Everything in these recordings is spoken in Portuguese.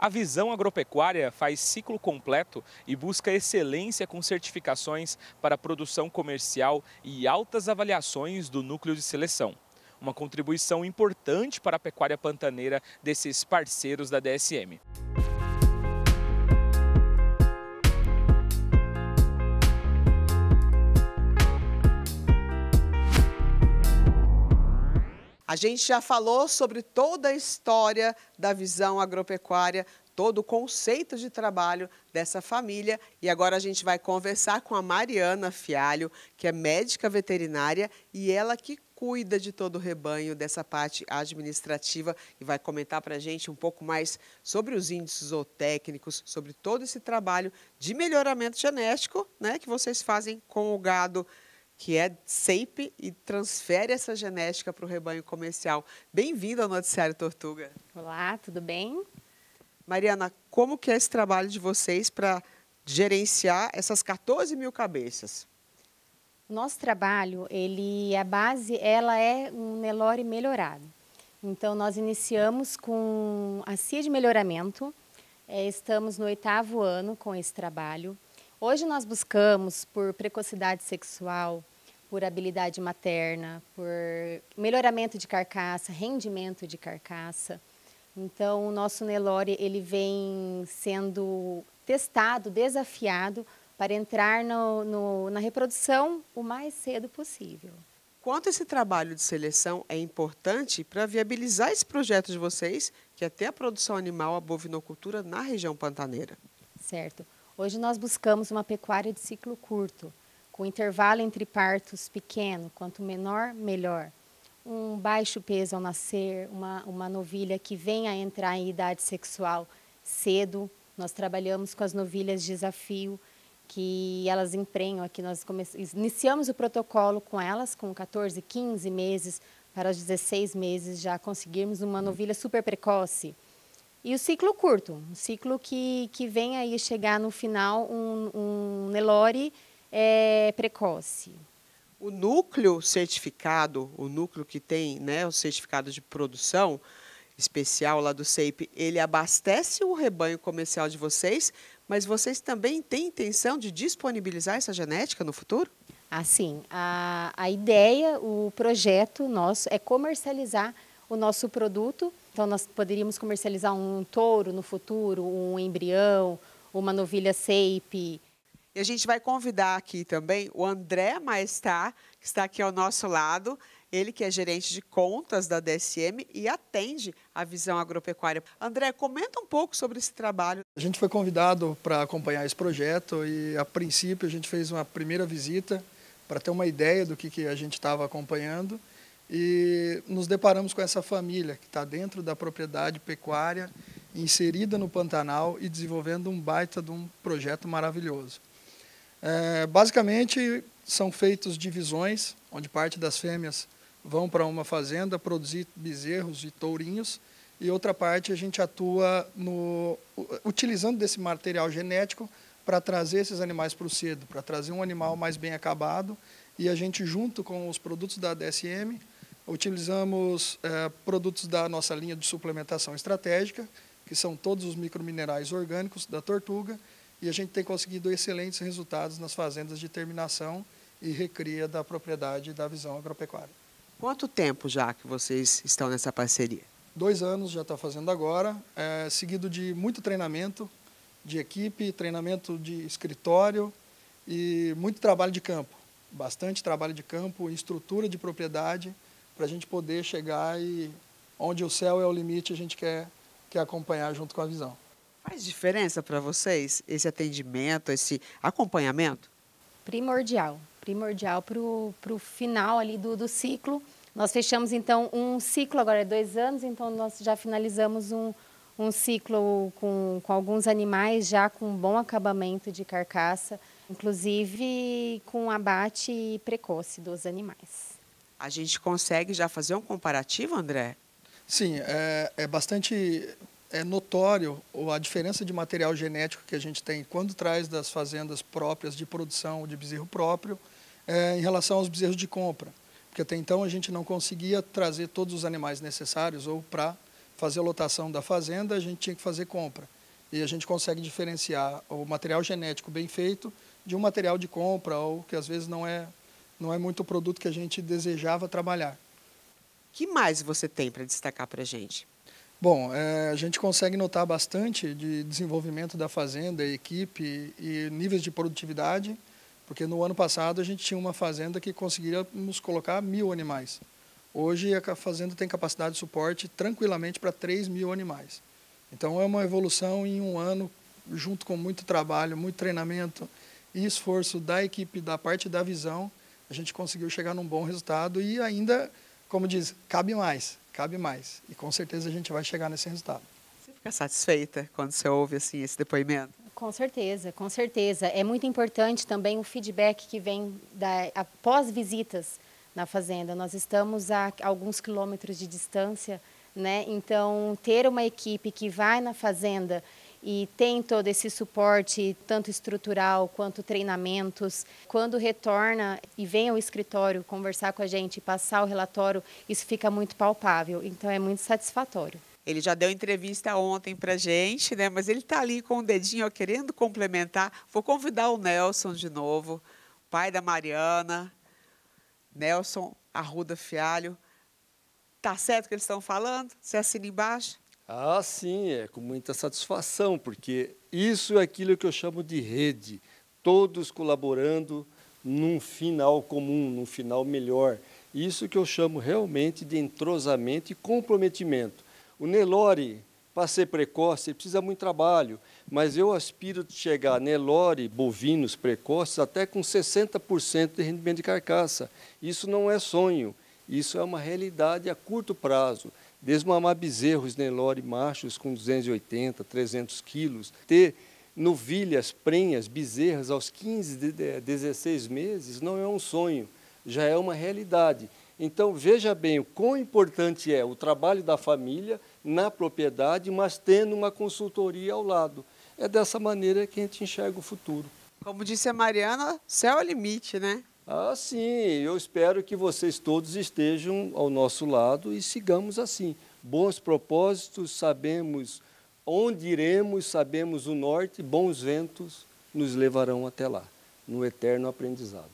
A visão agropecuária faz ciclo completo e busca excelência com certificações para produção comercial e altas avaliações do núcleo de seleção. Uma contribuição importante para a pecuária pantaneira desses parceiros da DSM. A gente já falou sobre toda a história da visão agropecuária, todo o conceito de trabalho dessa família. E agora a gente vai conversar com a Mariana Fialho, que é médica veterinária e ela que cuida de todo o rebanho dessa parte administrativa e vai comentar para a gente um pouco mais sobre os índices zootécnicos, sobre todo esse trabalho de melhoramento genético né, que vocês fazem com o gado que é SAPE e transfere essa genética para o rebanho comercial. Bem-vindo ao Noticiário Tortuga. Olá, tudo bem? Mariana, como que é esse trabalho de vocês para gerenciar essas 14 mil cabeças? Nosso trabalho, ele, a base, ela é um Nelore melhorado. Então, nós iniciamos com a CIA de melhoramento, é, estamos no oitavo ano com esse trabalho. Hoje nós buscamos por precocidade sexual, por habilidade materna, por melhoramento de carcaça, rendimento de carcaça. Então, o nosso Nelore ele vem sendo testado, desafiado para entrar no, no, na reprodução o mais cedo possível. Quanto esse trabalho de seleção é importante para viabilizar esse projeto de vocês, que é até a produção animal, a bovinocultura na região pantaneira? Certo. Hoje nós buscamos uma pecuária de ciclo curto, com intervalo entre partos pequeno, quanto menor, melhor. Um baixo peso ao nascer, uma, uma novilha que venha a entrar em idade sexual cedo. Nós trabalhamos com as novilhas de desafio, que elas emprenham aqui. Nós iniciamos o protocolo com elas, com 14, 15 meses, para os 16 meses já conseguirmos uma novilha super precoce e o ciclo curto, um ciclo que, que vem aí chegar no final um, um Nelore é, precoce. O núcleo certificado, o núcleo que tem né, o certificado de produção especial lá do SEIP, ele abastece o rebanho comercial de vocês, mas vocês também têm intenção de disponibilizar essa genética no futuro? Assim, a, a ideia, o projeto nosso é comercializar o nosso produto então, nós poderíamos comercializar um touro no futuro, um embrião, uma novilha seipe. E a gente vai convidar aqui também o André Maestá, que está aqui ao nosso lado. Ele que é gerente de contas da DSM e atende a visão agropecuária. André, comenta um pouco sobre esse trabalho. A gente foi convidado para acompanhar esse projeto e, a princípio, a gente fez uma primeira visita para ter uma ideia do que, que a gente estava acompanhando e nos deparamos com essa família que está dentro da propriedade pecuária, inserida no Pantanal e desenvolvendo um baita de um projeto maravilhoso. É, basicamente, são feitos divisões, onde parte das fêmeas vão para uma fazenda produzir bezerros e tourinhos, e outra parte a gente atua no, utilizando desse material genético para trazer esses animais para o cedo, para trazer um animal mais bem acabado, e a gente, junto com os produtos da DSM, Utilizamos é, produtos da nossa linha de suplementação estratégica, que são todos os microminerais orgânicos da tortuga, e a gente tem conseguido excelentes resultados nas fazendas de terminação e recria da propriedade da visão agropecuária. Quanto tempo já que vocês estão nessa parceria? Dois anos já está fazendo agora, é, seguido de muito treinamento de equipe, treinamento de escritório e muito trabalho de campo, bastante trabalho de campo, estrutura de propriedade para a gente poder chegar e onde o céu é o limite, a gente quer, quer acompanhar junto com a visão. Faz diferença para vocês esse atendimento, esse acompanhamento? Primordial, primordial para o final ali do, do ciclo. Nós fechamos então um ciclo, agora é dois anos, então nós já finalizamos um, um ciclo com, com alguns animais já com um bom acabamento de carcaça, inclusive com abate precoce dos animais. A gente consegue já fazer um comparativo, André? Sim, é, é bastante é notório a diferença de material genético que a gente tem quando traz das fazendas próprias de produção de bezerro próprio é, em relação aos bezerros de compra. Porque até então a gente não conseguia trazer todos os animais necessários ou para fazer a lotação da fazenda a gente tinha que fazer compra. E a gente consegue diferenciar o material genético bem feito de um material de compra ou que às vezes não é não é muito o produto que a gente desejava trabalhar. que mais você tem para destacar para a gente? Bom, é, a gente consegue notar bastante de desenvolvimento da fazenda, equipe e níveis de produtividade, porque no ano passado a gente tinha uma fazenda que conseguiríamos colocar mil animais. Hoje a fazenda tem capacidade de suporte tranquilamente para 3 mil animais. Então é uma evolução em um ano, junto com muito trabalho, muito treinamento e esforço da equipe, da parte da visão, a gente conseguiu chegar num bom resultado e ainda, como diz, cabe mais, cabe mais. E com certeza a gente vai chegar nesse resultado. Você fica satisfeita quando você ouve assim esse depoimento? Com certeza, com certeza. É muito importante também o feedback que vem da, após visitas na fazenda. Nós estamos a alguns quilômetros de distância, né? Então ter uma equipe que vai na fazenda e tem todo esse suporte, tanto estrutural quanto treinamentos. Quando retorna e vem ao escritório conversar com a gente, passar o relatório, isso fica muito palpável, então é muito satisfatório. Ele já deu entrevista ontem para gente, né? Mas ele está ali com o dedinho ó, querendo complementar. Vou convidar o Nelson de novo, pai da Mariana, Nelson Arruda Fialho. Tá certo o que eles estão falando? Você assina embaixo? Ah, sim, é com muita satisfação, porque isso é aquilo que eu chamo de rede, todos colaborando num final comum, num final melhor. Isso que eu chamo realmente de entrosamento e comprometimento. O Nelore, para ser precoce, precisa muito trabalho, mas eu aspiro de chegar a Nelore, bovinos precoces, até com 60% de rendimento de carcaça. Isso não é sonho, isso é uma realidade a curto prazo. Desmamar bezerros Nelore machos com 280, 300 quilos, ter novilhas, prenhas, bezerras aos 15, 16 meses não é um sonho, já é uma realidade. Então, veja bem o quão importante é o trabalho da família na propriedade, mas tendo uma consultoria ao lado. É dessa maneira que a gente enxerga o futuro. Como disse a Mariana, céu é o limite, né? Ah, sim, eu espero que vocês todos estejam ao nosso lado e sigamos assim. Bons propósitos, sabemos onde iremos, sabemos o norte, bons ventos nos levarão até lá, no eterno aprendizado.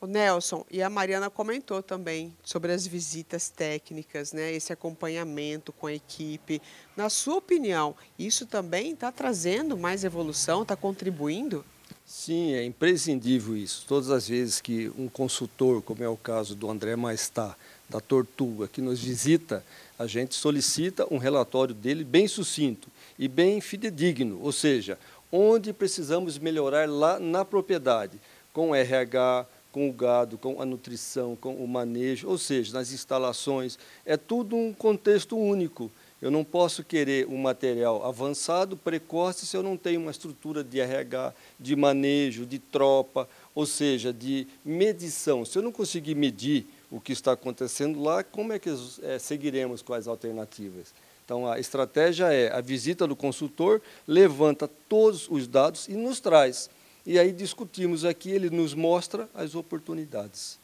O Nelson, e a Mariana comentou também sobre as visitas técnicas, né? esse acompanhamento com a equipe. Na sua opinião, isso também está trazendo mais evolução, está contribuindo? Sim, é imprescindível isso. Todas as vezes que um consultor, como é o caso do André Maestá, da Tortuga, que nos visita, a gente solicita um relatório dele bem sucinto e bem fidedigno, ou seja, onde precisamos melhorar lá na propriedade, com o RH, com o gado, com a nutrição, com o manejo, ou seja, nas instalações. É tudo um contexto único. Eu não posso querer um material avançado, precoce, se eu não tenho uma estrutura de RH, de manejo, de tropa, ou seja, de medição. Se eu não conseguir medir o que está acontecendo lá, como é que é, seguiremos com as alternativas? Então, a estratégia é a visita do consultor, levanta todos os dados e nos traz. E aí discutimos aqui, ele nos mostra as oportunidades.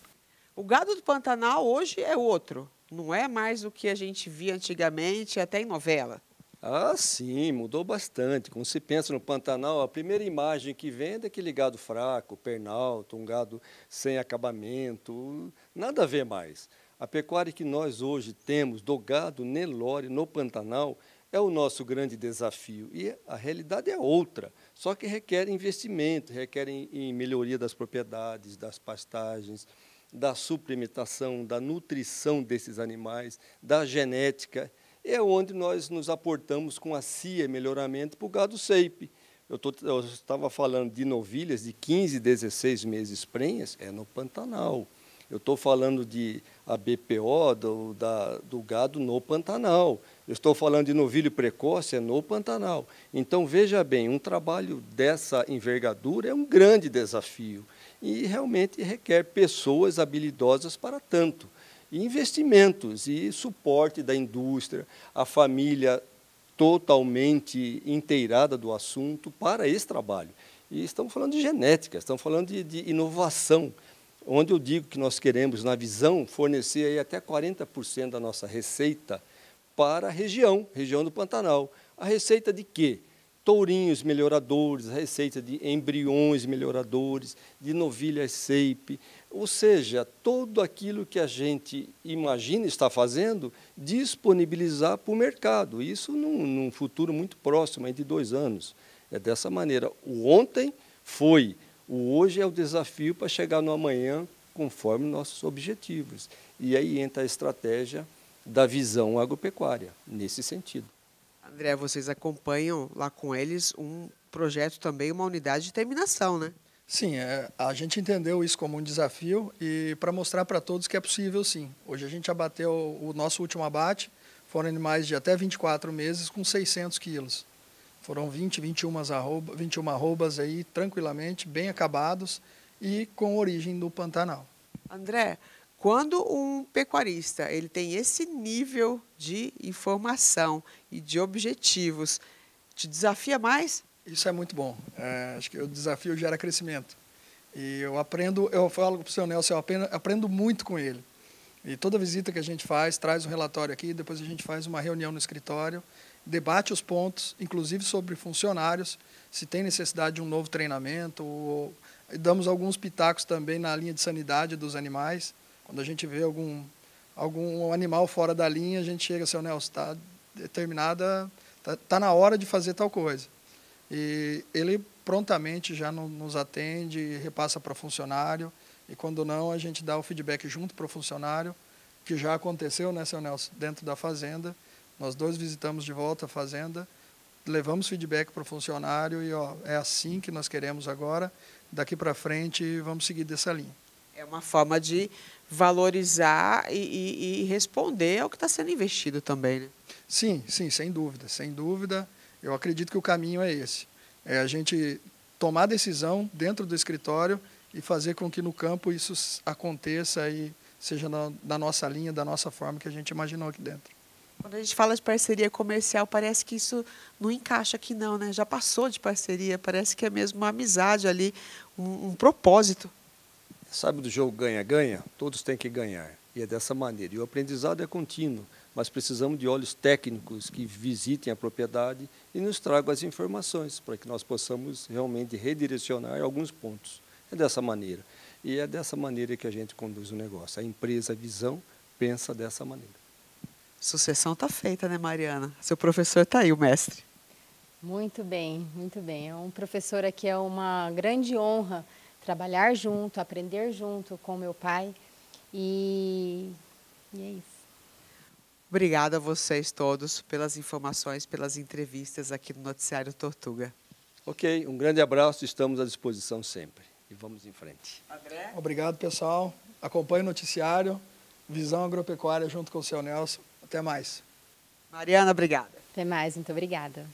O gado do Pantanal hoje é outro não é mais o que a gente via antigamente, até em novela. Ah, sim, mudou bastante. Quando se pensa no Pantanal, a primeira imagem que vem é daquele gado fraco, pernalto, um gado sem acabamento, nada a ver mais. A pecuária que nós hoje temos do gado Nelore no Pantanal é o nosso grande desafio. E a realidade é outra, só que requer investimento, requer em, em melhoria das propriedades, das pastagens, da suplementação, da nutrição desses animais, da genética, é onde nós nos aportamos com a CIA melhoramento para o gado SEIP. Eu, eu estava falando de novilhas de 15, 16 meses prenhas, é no Pantanal. Eu estou falando de a BPO do, da, do gado no Pantanal. Eu estou falando de novilho precoce, é no Pantanal. Então, veja bem, um trabalho dessa envergadura é um grande desafio e realmente requer pessoas habilidosas para tanto. E investimentos e suporte da indústria, a família totalmente inteirada do assunto para esse trabalho. E estamos falando de genética, estamos falando de, de inovação, onde eu digo que nós queremos, na visão, fornecer aí até 40% da nossa receita para a região, região do Pantanal. A receita de quê? tourinhos melhoradores, receita de embriões melhoradores, de novilhas seipe, ou seja, tudo aquilo que a gente imagina estar fazendo, disponibilizar para o mercado. Isso num, num futuro muito próximo, de dois anos. É dessa maneira. O ontem foi, o hoje é o desafio para chegar no amanhã conforme nossos objetivos. E aí entra a estratégia da visão agropecuária, nesse sentido. André, vocês acompanham lá com eles um projeto também, uma unidade de terminação, né? Sim, é, a gente entendeu isso como um desafio e para mostrar para todos que é possível sim. Hoje a gente abateu o nosso último abate, foram animais de até 24 meses com 600 quilos. Foram 20, 21 arroba, 21 arrobas aí, tranquilamente, bem acabados e com origem do Pantanal. André, quando um pecuarista ele tem esse nível de informação e de objetivos, te desafia mais? Isso é muito bom. É, acho que o desafio gera crescimento. E eu aprendo, eu falo para o senhor Nelson, eu aprendo, aprendo muito com ele. E toda visita que a gente faz, traz um relatório aqui, depois a gente faz uma reunião no escritório, debate os pontos, inclusive sobre funcionários, se tem necessidade de um novo treinamento, ou, damos alguns pitacos também na linha de sanidade dos animais. Quando a gente vê algum, algum animal fora da linha, a gente chega assim, Nelson, está determinada, está tá na hora de fazer tal coisa. E ele prontamente já nos atende, repassa para funcionário, e quando não, a gente dá o feedback junto para o funcionário, que já aconteceu, né, seu Nelson, dentro da fazenda. Nós dois visitamos de volta a fazenda, levamos feedback para o funcionário e ó, é assim que nós queremos agora. Daqui para frente, vamos seguir dessa linha. É uma forma de valorizar e, e, e responder ao que está sendo investido também. Né? Sim, sim, sem dúvida. Sem dúvida, eu acredito que o caminho é esse. É a gente tomar decisão dentro do escritório e fazer com que no campo isso aconteça e seja na, da nossa linha, da nossa forma que a gente imaginou aqui dentro. Quando a gente fala de parceria comercial, parece que isso não encaixa aqui não, né? Já passou de parceria, parece que é mesmo uma amizade ali, um, um propósito. Sabe do jogo ganha-ganha? Todos têm que ganhar. E é dessa maneira. E o aprendizado é contínuo, mas precisamos de olhos técnicos que visitem a propriedade e nos tragam as informações para que nós possamos realmente redirecionar alguns pontos. É dessa maneira. E é dessa maneira que a gente conduz o negócio. A empresa, a visão, pensa dessa maneira. Sucessão está feita, né, Mariana? Seu professor está aí, o mestre. Muito bem, muito bem. É um professor aqui, é uma grande honra trabalhar junto, aprender junto com meu pai. E, e é isso. Obrigada a vocês todos pelas informações, pelas entrevistas aqui no Noticiário Tortuga. Ok, um grande abraço, estamos à disposição sempre. E vamos em frente. André? Obrigado, pessoal. Acompanhe o noticiário, Visão Agropecuária junto com o seu Nelson. Até mais. Mariana, obrigada. Até mais, muito obrigada.